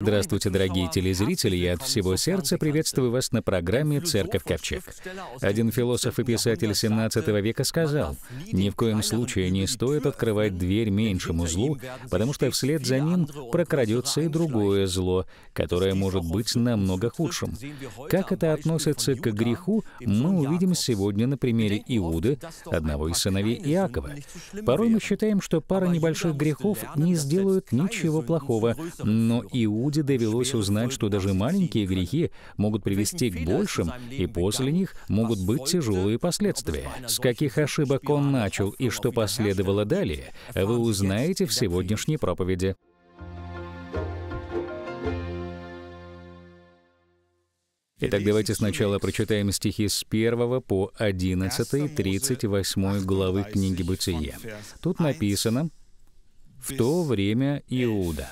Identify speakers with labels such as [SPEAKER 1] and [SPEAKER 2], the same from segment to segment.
[SPEAKER 1] Здравствуйте, дорогие телезрители! Я от всего сердца приветствую вас на программе «Церковь Ковчег». Один философ и писатель 17 века сказал, «Ни в коем случае не стоит открывать дверь меньшему злу, потому что вслед за ним прокрадется и другое зло, которое может быть намного худшим». Как это относится к греху, мы увидим сегодня на примере Иуды, одного из сыновей Иакова. Порой мы считаем, что пара небольших грехов не сделают ничего плохого, но Иуда Иуде довелось узнать, что даже маленькие грехи могут привести к большим, и после них могут быть тяжелые последствия. С каких ошибок он начал и что последовало далее, вы узнаете в сегодняшней проповеди. Итак, давайте сначала прочитаем стихи с 1 по 11, 38 главы книги Бытия. Тут написано «В то время Иуда»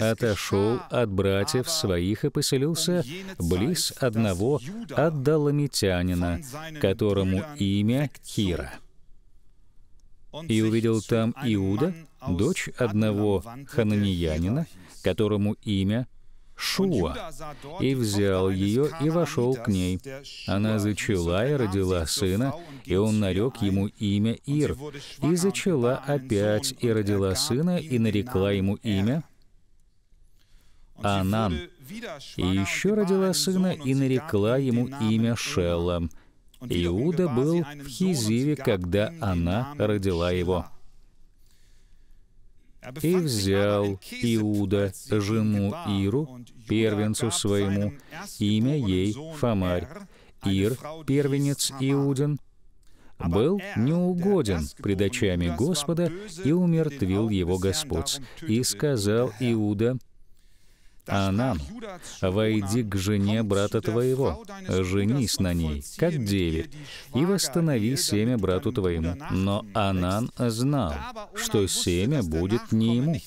[SPEAKER 1] отошел от братьев своих и поселился близ одного аддаламитянина, которому имя Кира. И увидел там Иуда, дочь одного хананеянина, которому имя Шуа, и взял ее и вошел к ней. Она зачала и родила сына, и он нарек ему имя Ир, и зачала опять и родила сына, и нарекла ему имя Анан, и еще родила сына и нарекла ему имя Шелла. Иуда был в Хизиве, когда она родила его. И взял Иуда жену Иру, первенцу своему, имя ей Фомарь. А Ир, первенец Иудин, был неугоден пред очами Господа и умертвил его Господь. И сказал Иуда, Анан «Войди к жене брата твоего, женись на ней, как деверь, и восстанови семя брату твоему». Но Анан знал, что семя будет не ему.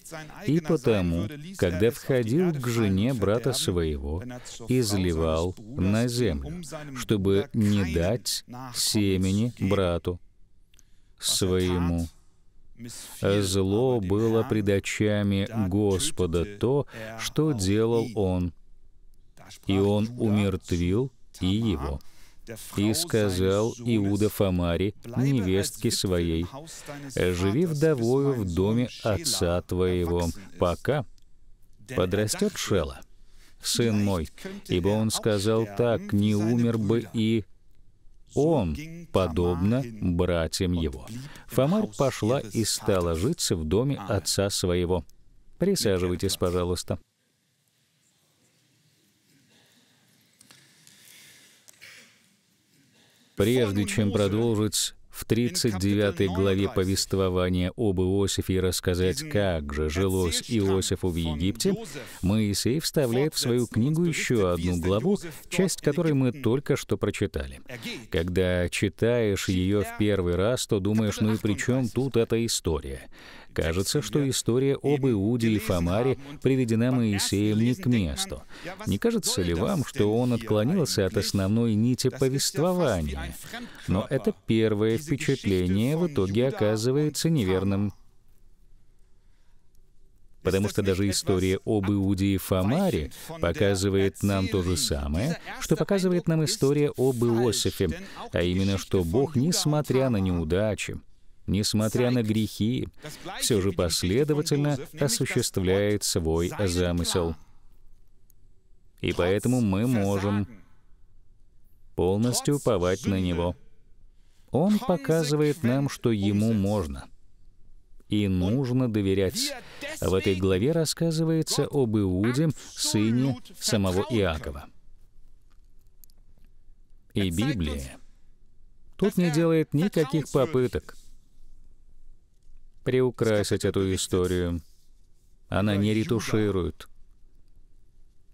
[SPEAKER 1] И потому, когда входил к жене брата своего, изливал на землю, чтобы не дать семени брату своему. Э, зло было пред очами Господа то, что делал он, и он умертвил и его. И сказал Иуда Фамари, невестке своей, «Живи вдовою в доме отца твоего, пока подрастет Шела, сын мой, ибо он сказал так, не умер бы и он, подобно братьям его. Фамар пошла и стала житься в доме отца своего. Присаживайтесь, пожалуйста. Прежде чем продолжить в 39 главе повествования об Иосифе и рассказать, как же жилось Иосифу в Египте, Моисей вставляет в свою книгу еще одну главу, часть которой мы только что прочитали. Когда читаешь ее в первый раз, то думаешь, ну и при чем тут эта история? Кажется, что история об Иуде и Фомаре приведена Моисеем не к месту. Не кажется ли вам, что он отклонился от основной нити повествования? Но это первое впечатление в итоге оказывается неверным потому что даже история об Иуде и Фомаре показывает нам то же самое, что показывает нам история об Иосифе, а именно, что Бог, несмотря на неудачи, несмотря на грехи, все же последовательно осуществляет свой замысел. И поэтому мы можем полностью уповать на Него. Он показывает нам, что Ему можно и нужно доверять. А в этой главе рассказывается об Иуде, сыне самого Иакова. И Библия тут не делает никаких попыток приукрасить эту историю. Она не ретуширует.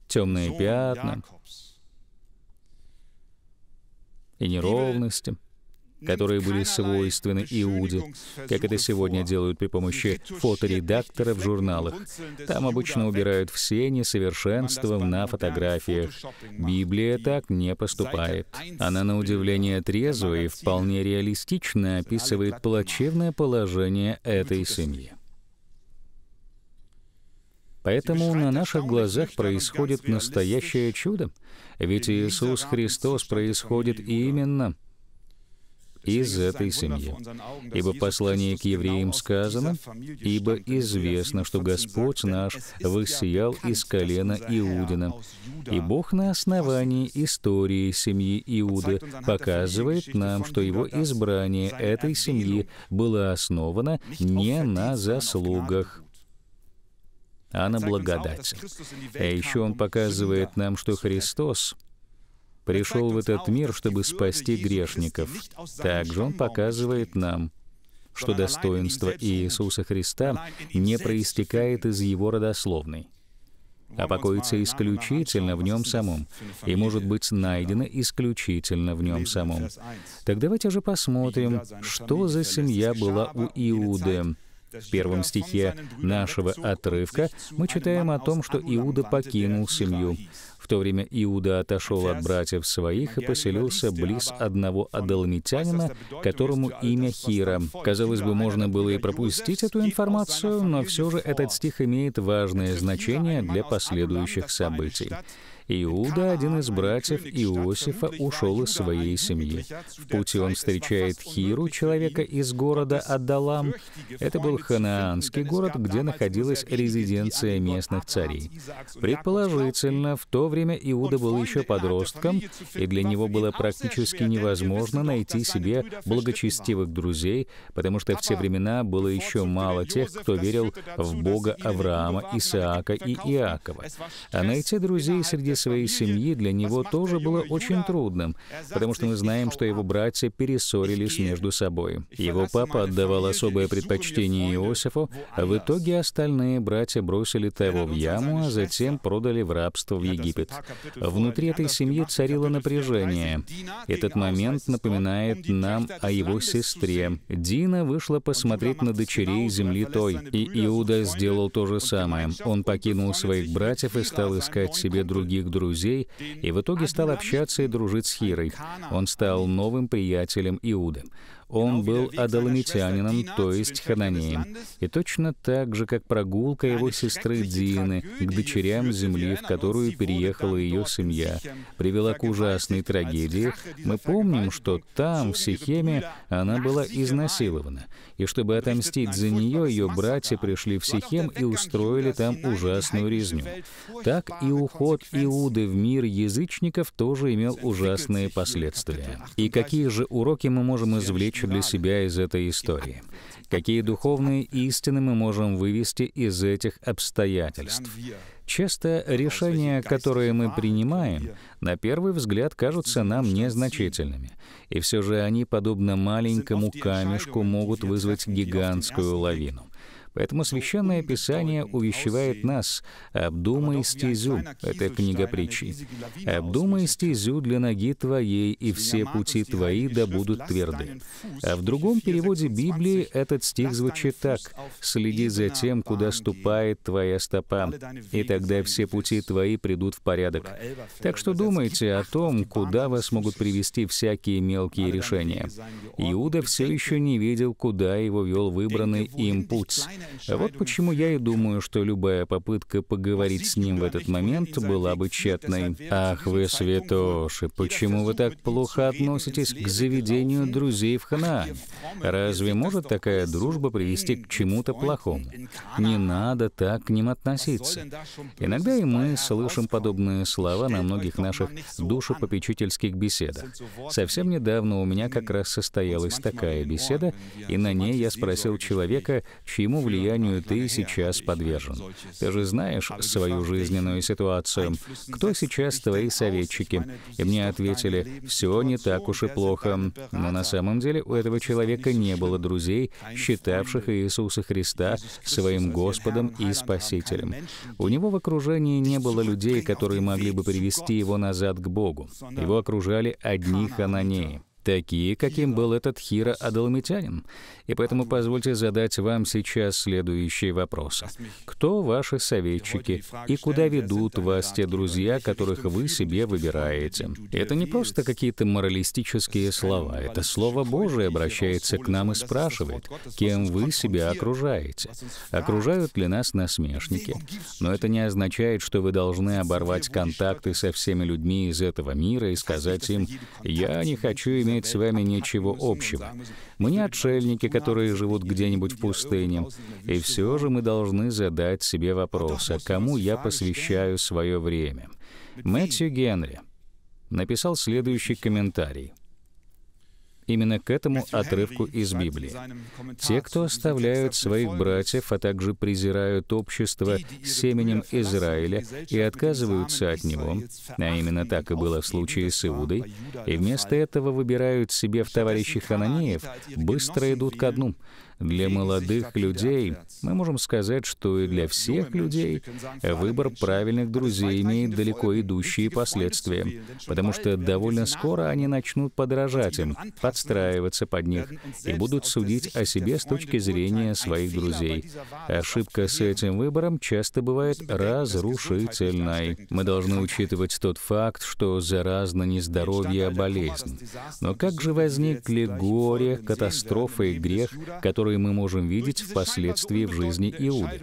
[SPEAKER 1] Темные пятна и неровности — которые были свойственны Иуде, как это сегодня делают при помощи фоторедактора в журналах. Там обычно убирают все несовершенства на фотографиях. Библия так не поступает. Она, на удивление, трезво и вполне реалистично описывает плачевное положение этой семьи. Поэтому на наших глазах происходит настоящее чудо, ведь Иисус Христос происходит именно — из этой семьи. Ибо послание к евреям сказано, «Ибо известно, что Господь наш воссиял из колена Иудина». И Бог на основании истории семьи Иуды показывает нам, что его избрание этой семьи было основано не на заслугах а на благодати. А еще он показывает нам, что Христос пришел в этот мир, чтобы спасти грешников. Также он показывает нам, что достоинство Иисуса Христа не проистекает из его родословной, а покоится исключительно в нем самом и может быть найдено исключительно в нем самом. Так давайте же посмотрим, что за семья была у Иуды. В первом а, стихе нашего отрывка мы читаем о том, что Иуда покинул семью. В то время Иуда отошел от братьев своих и поселился близ одного адалмитянина, которому имя Хира. Казалось бы, можно было и пропустить эту информацию, но все же этот стих имеет важное значение для последующих событий. Иуда, один из братьев Иосифа, ушел из своей семьи. В пути он встречает Хиру, человека из города Адалам. Это был ханаанский город, где находилась резиденция местных царей. Предположительно, в то время Иуда был еще подростком, и для него было практически невозможно найти себе благочестивых друзей, потому что в те времена было еще мало тех, кто верил в Бога Авраама, Исаака и Иакова. А найти друзей среди своей семьи для него тоже было очень трудным, потому что мы знаем, что его братья перессорились между собой. Его папа отдавал особое предпочтение Иосифу, а в итоге остальные братья бросили того в яму, а затем продали в рабство в Египет. Внутри этой семьи царило напряжение. Этот момент напоминает нам о его сестре. Дина вышла посмотреть на дочерей земли той, и Иуда сделал то же самое. Он покинул своих братьев и стал искать себе других своих друзей и в итоге стал общаться и дружить с Хирой. Он стал новым приятелем Иуды. Он был Адаламитянином, то есть хананеем. И точно так же, как прогулка его сестры Дины к дочерям земли, в которую переехала ее семья, привела к ужасной трагедии, мы помним, что там, в Сихеме, она была изнасилована. И чтобы отомстить за нее, ее братья пришли в Сихем и устроили там ужасную резню. Так и уход Иуды в мир язычников тоже имел ужасные последствия. И какие же уроки мы можем извлечь задачу для себя из этой истории. Какие духовные истины мы можем вывести из этих обстоятельств? Часто решения, которые мы принимаем, на первый взгляд кажутся нам незначительными, и все же они, подобно маленькому камешку, могут вызвать гигантскую лавину. Поэтому Священное Писание увещевает нас «Обдумай стезю» — это книга притчи. «Обдумай стезю для ноги твоей, и все пути твои да будут тверды». А в другом переводе Библии этот стих звучит так «Следи за тем, куда ступает твоя стопа, и тогда все пути твои придут в порядок». Так что думайте о том, куда вас могут привести всякие мелкие решения. Иуда все еще не видел, куда его вел выбранный им путь. Э, вот почему я и думаю, что любая попытка поговорить с ним в этот момент была бы тщетной. Ах вы, святоши, почему вы так плохо относитесь к заведению друзей в Ханаане? Разве может такая дружба привести к чему-то плохому? Не надо так к ним относиться. Иногда и мы слышим подобные слова на многих наших душепопечительских беседах. Совсем недавно у меня как раз состоялась такая беседа, и на ней я спросил человека, чему влияет влиянию ты сейчас подвержен. Ты же знаешь свою жизненную ситуацию. Кто сейчас твои советчики? И мне ответили, все не так уж и плохо. Но на самом деле у этого человека не было друзей, считавших Иисуса Христа своим Господом и Спасителем. У него в окружении не было людей, которые могли бы привести его назад к Богу. Его окружали одни хананеи такие, каким был этот Хира Адалмитянин. И поэтому позвольте задать вам сейчас следующие вопросы. Кто ваши советчики и куда ведут вас те друзья, которых вы себе выбираете? Это не просто какие-то моралистические слова, это Слово Божие обращается к нам и спрашивает, кем вы себя окружаете, окружают ли нас насмешники. Но это не означает, что вы должны оборвать контакты со всеми людьми из этого мира и сказать им, «Я не хочу иметь имеет с вами ничего общего. Мы не отшельники, которые живут где-нибудь в пустыне. И все же мы должны задать себе вопрос, а кому я посвящаю свое время? Мэтью Генри написал следующий комментарий — именно к этому отрывку из Библии. Те, кто оставляют своих братьев, а также презирают общество e семенем Израиля и отказываются от него, а именно так и было в случае с Иудой, и вместо этого выбирают себе в товарищей Хананеев, быстро идут ко дну, для молодых людей, мы можем сказать, что и для всех людей, выбор правильных друзей а имеет далеко идущие последствия, потому что довольно скоро они начнут подражать им, подстраиваться под них и будут судить о себе с точки зрения а своих друзей. Ошибка с этим выбором часто бывает разрушительной. Мы должны учитывать тот факт, что заразно не здоровье, а болезнь. Но как же возникли горе, катастрофы и грех, которые которые мы можем видеть впоследствии в жизни Иуды.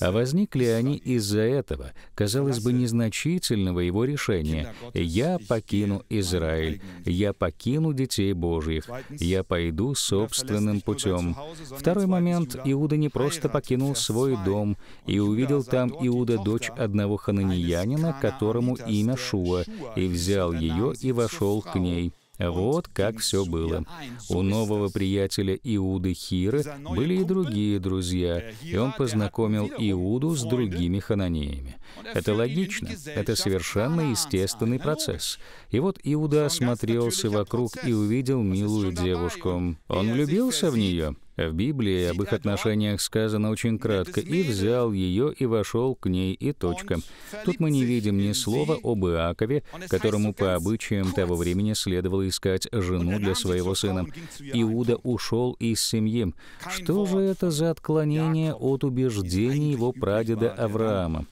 [SPEAKER 1] А возникли они из-за этого, казалось бы, незначительного его решения «Я покину Израиль, я покину детей Божьих, я пойду собственным путем». Второй момент, Иуда не просто покинул свой дом и увидел там Иуда дочь одного хананеянина, которому имя Шуа, и взял ее и вошел к ней. Вот как все было. У нового приятеля Иуды Хира были и другие друзья, э, и он познакомил Иуду с другими хананеями. Er это логично, это совершенно естественный процесс. И вот Иуда осмотрелся вокруг и увидел милую девушку. Он er влюбился в нее, в Библии об их отношениях сказано очень кратко «и взял ее и вошел к ней, и точка». Тут мы не видим ни слова об Иакове, которому по обычаям того времени следовало искать жену для своего сына. Иуда ушел из семьи. Что же это за отклонение от убеждений его прадеда Авраама?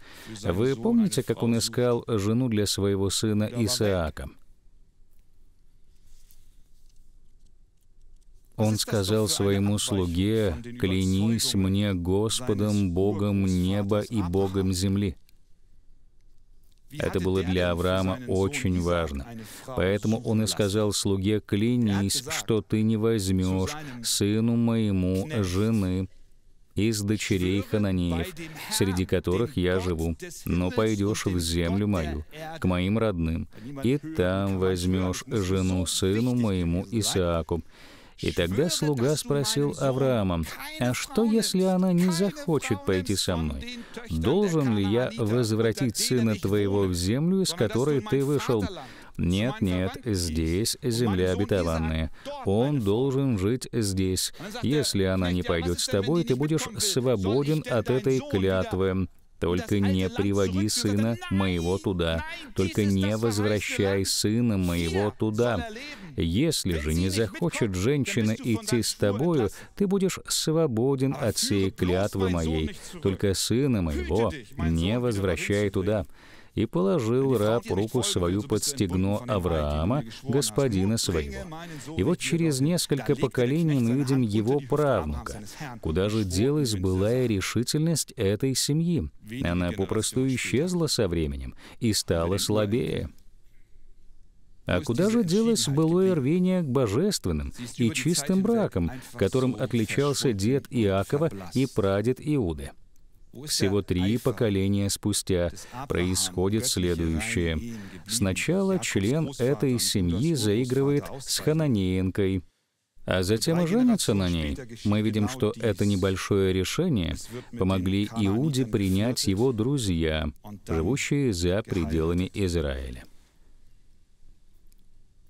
[SPEAKER 1] Вы помните, как он искал жену для своего сына Исаака? Он сказал своему слуге, «Клянись мне Господом, Богом неба и Богом земли». Это было для Авраама очень важно. Поэтому он и сказал слуге, «Клянись, что ты не возьмешь сыну моему жены» из дочерей Хананеев, среди которых я живу, но пойдешь в землю мою, к моим родным, и там возьмешь жену сыну моему Исааку, и тогда слуга спросил Авраама, «А что, если она не захочет пойти со мной? Должен ли я возвратить сына твоего в землю, из которой ты вышел?» «Нет, нет, здесь земля обетованная. Он должен жить здесь. Если она не пойдет с тобой, ты будешь свободен от этой клятвы. Только не приводи сына моего туда. Только не возвращай сына моего туда. Если же не захочет женщина идти с тобою, ты будешь свободен от всей клятвы моей. Только сына моего не возвращай туда и положил раб руку свою под стегно Авраама, господина своего. И вот через несколько поколений мы видим а его правнука. Куда же делась былая решительность этой семьи? Она попросту исчезла со временем и стала слабее. А куда же делось былое рвение к божественным и чистым бракам, которым отличался дед Иакова и прадед Иуды? Всего три поколения спустя происходит следующее. Сначала член этой семьи заигрывает с Хананеенкой, а затем и женится на ней. Мы видим, что это небольшое решение помогли Иуде принять его друзья, живущие за пределами Израиля.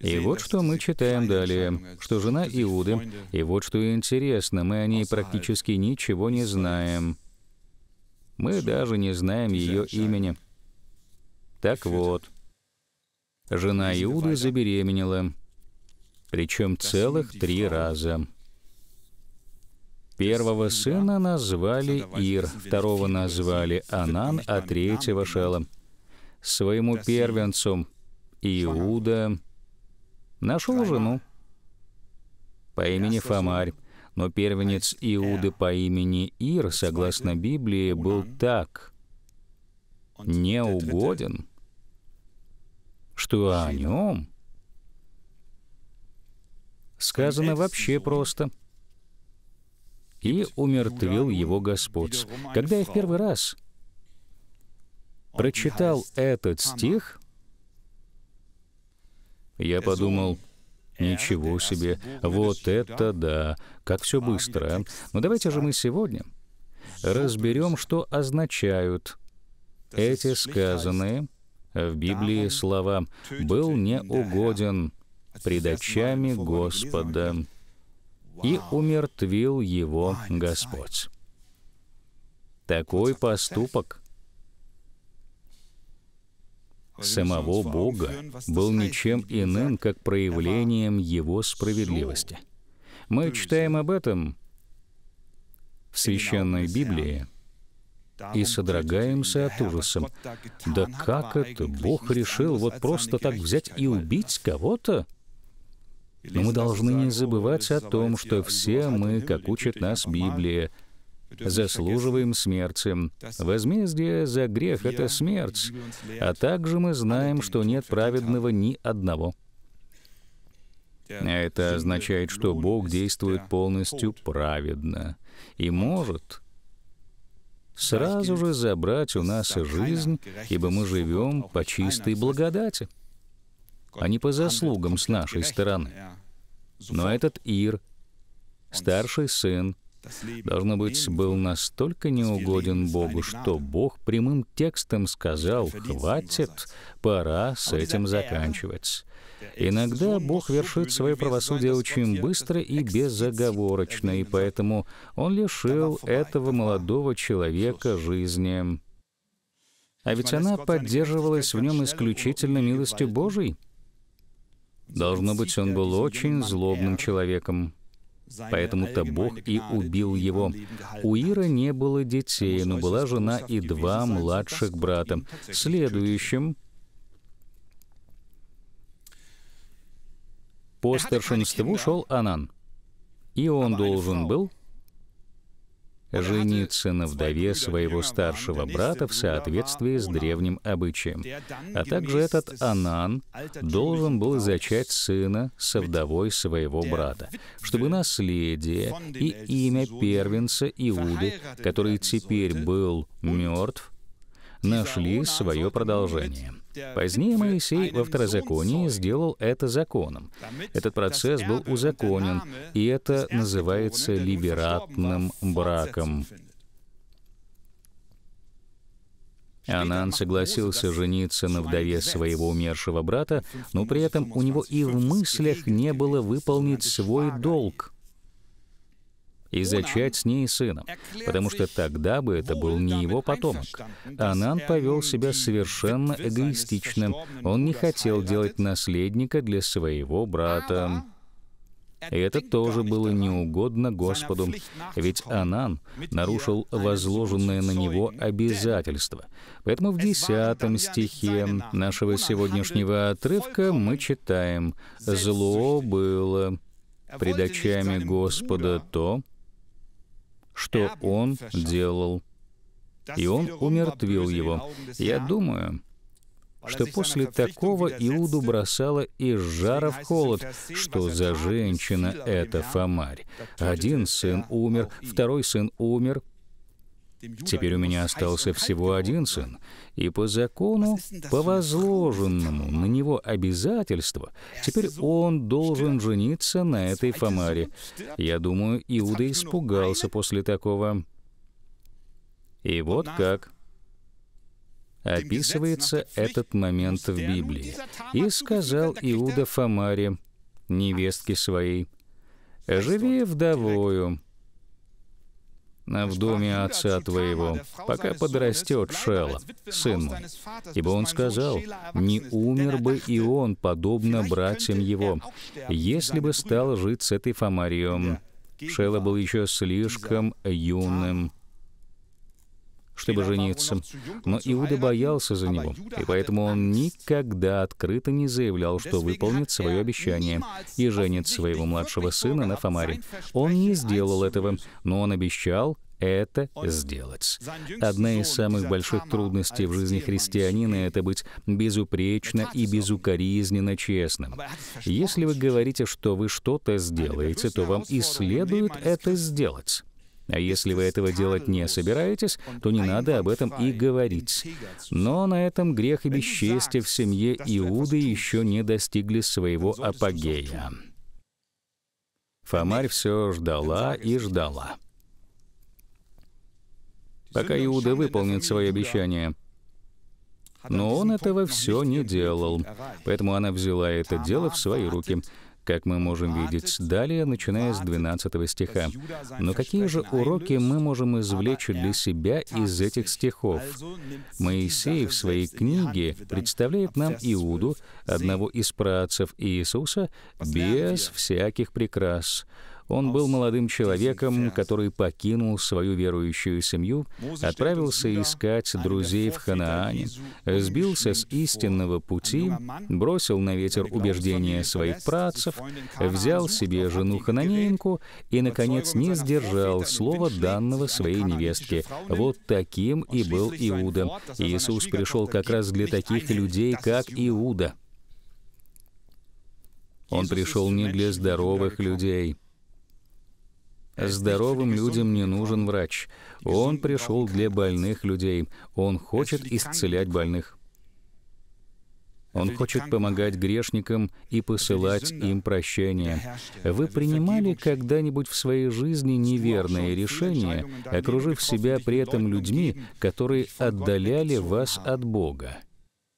[SPEAKER 1] И вот что мы читаем далее, что жена Иуды, и вот что интересно, мы о ней практически ничего не знаем. Мы даже не знаем ее имени. Так вот, жена Иуды забеременела, причем целых три раза. Первого сына назвали Ир, второго назвали Анан, а третьего Шелом. Своему первенцу Иуда нашел жену по имени Фомарь но первенец Иуды э, по имени Ир, согласно Библии, был так неугоден, что о нем сказано вообще просто — и умертвил его Господь. Когда я в первый раз прочитал этот стих, я подумал, Ничего uh, себе! Вот это да! Как все быстро! А? Но ну, давайте же мы сегодня разберем, что означают эти сказанные в Библии слова «был неугоден пред очами Господа и умертвил его Господь». Такой поступок самого Бога был ничем иным, как проявлением Его справедливости. Мы читаем об этом в Священной Библии и содрогаемся от а ужаса. Да как это? Бог решил вот просто так взять и убить кого-то? Но мы должны не забывать о том, что все мы, как учит нас Библия, заслуживаем смерти. Возмездие за грех — это смерть, а также мы знаем, что нет праведного ни одного. Это означает, что Бог действует полностью праведно и может сразу же забрать у нас жизнь, ибо мы живем по чистой благодати, а не по заслугам с нашей стороны. Но этот Ир, старший сын, должно быть, был настолько неугоден Богу, что Бог прямым текстом сказал «хватит, пора с этим заканчивать». Иногда Бог вершит свое правосудие очень быстро и безоговорочно, и поэтому Он лишил этого молодого человека жизни. А ведь она поддерживалась в нем исключительно милостью Божией. Должно быть, он был очень злобным человеком. Поэтому-то Бог и убил его. У Ира не было детей, но была жена и два младших брата. Следующим по старшинству шел Анан. И он должен был жениться на вдове своего старшего брата в соответствии с древним обычаем. А также этот Анан должен был зачать сына со вдовой своего брата, чтобы наследие и имя первенца Иуды, который теперь был мертв, нашли свое продолжение. Позднее Моисей во второзаконии сделал это законом. Этот процесс был узаконен, и это называется либератным браком. Анан согласился жениться на вдове своего умершего брата, но при этом у него и в мыслях не было выполнить свой долг и ну зачать с ней сына, потому что тогда бы это был не его потомок. Анан повел себя совершенно эгоистичным. Он не хотел делать наследника для своего брата. И это тоже было неугодно Господу, ведь Анан нарушил возложенное на него обязательство. Поэтому в 10 стихе нашего сегодняшнего отрывка мы читаем «Зло было пред очами Господа то, что он делал. И он умертвил его. Я думаю, что после такого Иуду бросала из жара в холод, что за женщина это Фомарь. Один сын э, умер, второй сын умер, Теперь у меня остался всего один сын, и по закону, по возложенному на него обязательству, теперь он должен жениться на этой Фомаре. Я думаю, Иуда испугался после такого. И вот как описывается этот момент в Библии. «И сказал Иуда Фомаре, невестке своей, «Живи вдовою, Э, в доме отца твоего, пока подрастет Шела, сын мой. Ибо он сказал, не умер бы и он, подобно братьям его, если бы стал жить с этой Фомарием. Шела был еще слишком юным чтобы жениться. Но Иуда боялся за него, и поэтому он никогда открыто не заявлял, что выполнит свое обещание и женит своего младшего сына на Фомаре. Он не сделал этого, но он обещал это сделать. Одна из самых больших трудностей в жизни христианина — это быть безупречно и безукоризненно честным. Если вы говорите, что вы что-то сделаете, то вам и следует это сделать. А если вы этого делать не собираетесь, то не надо об этом и говорить. Но на этом грех и бесчестие в семье Иуды еще не достигли своего апогея. Фомарь все ждала и ждала. Пока Иуда выполнит свое обещание — но он этого все не делал. Поэтому она взяла это дело в свои руки как мы можем видеть далее, начиная с 12 стиха. Но какие же уроки мы можем извлечь для себя из этих стихов? Моисей в своей книге представляет нам Иуду, одного из працев Иисуса, без всяких прекрас. Он был молодым человеком, который покинул свою верующую семью, отправился искать друзей в Ханаане, сбился с истинного пути, бросил на ветер убеждения своих працев, взял себе жену хананеенку и, наконец, не сдержал слова данного своей невестке. Вот таким и был Иуда. Иисус пришел как раз для таких людей, как Иуда. Он пришел не для здоровых людей — Здоровым людям не нужен врач. Он пришел для больных людей. Он хочет исцелять больных. Он хочет помогать грешникам и посылать им прощение. Вы принимали когда-нибудь в своей жизни неверные решения, окружив себя при этом людьми, которые отдаляли вас от Бога?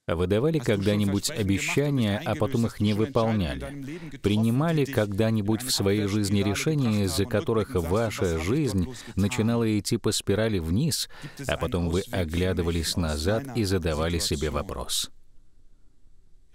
[SPEAKER 1] А вы давали когда-нибудь обещания, а потом их не выполняли? Принимали когда-нибудь в своей жизни решения, из-за которых ваша жизнь начинала идти по спирали вниз, а потом вы оглядывались назад и задавали себе вопрос —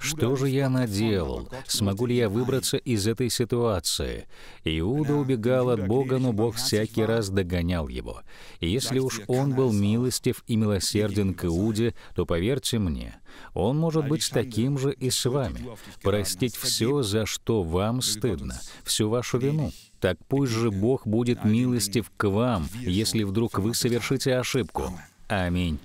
[SPEAKER 1] что же я наделал? Смогу ли я выбраться из этой ситуации? Иуда убегал от Бога, но Бог всякий раз догонял его. И если уж он был милостив и милосерден к Иуде, то поверьте мне, он может быть таким же и с вами. Простить все, за что вам стыдно, всю вашу вину. Так пусть же Бог будет милостив к вам, если вдруг вы совершите ошибку. Аминь.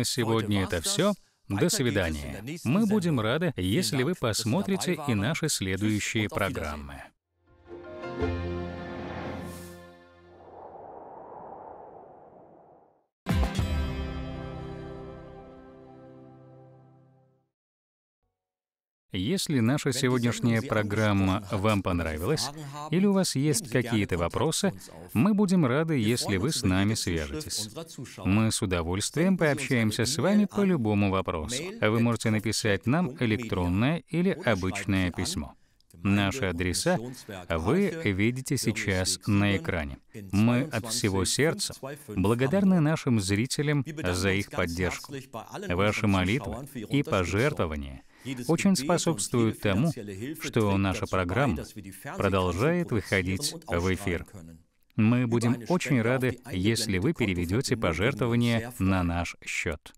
[SPEAKER 1] на сегодня это все. До свидания. Мы будем рады, если вы посмотрите и наши следующие программы. Если наша сегодняшняя программа вам понравилась или у вас есть какие-то вопросы, мы будем рады, если вы с нами свяжетесь. Мы с удовольствием пообщаемся с вами по любому вопросу. Вы можете написать нам электронное или обычное письмо. Наши адреса вы видите сейчас на экране. Мы от всего сердца благодарны нашим зрителям за их поддержку. Ваши молитвы и пожертвования очень способствуют тому, что наша программа продолжает выходить в эфир. Мы будем очень рады, если вы переведете пожертвование на наш счет.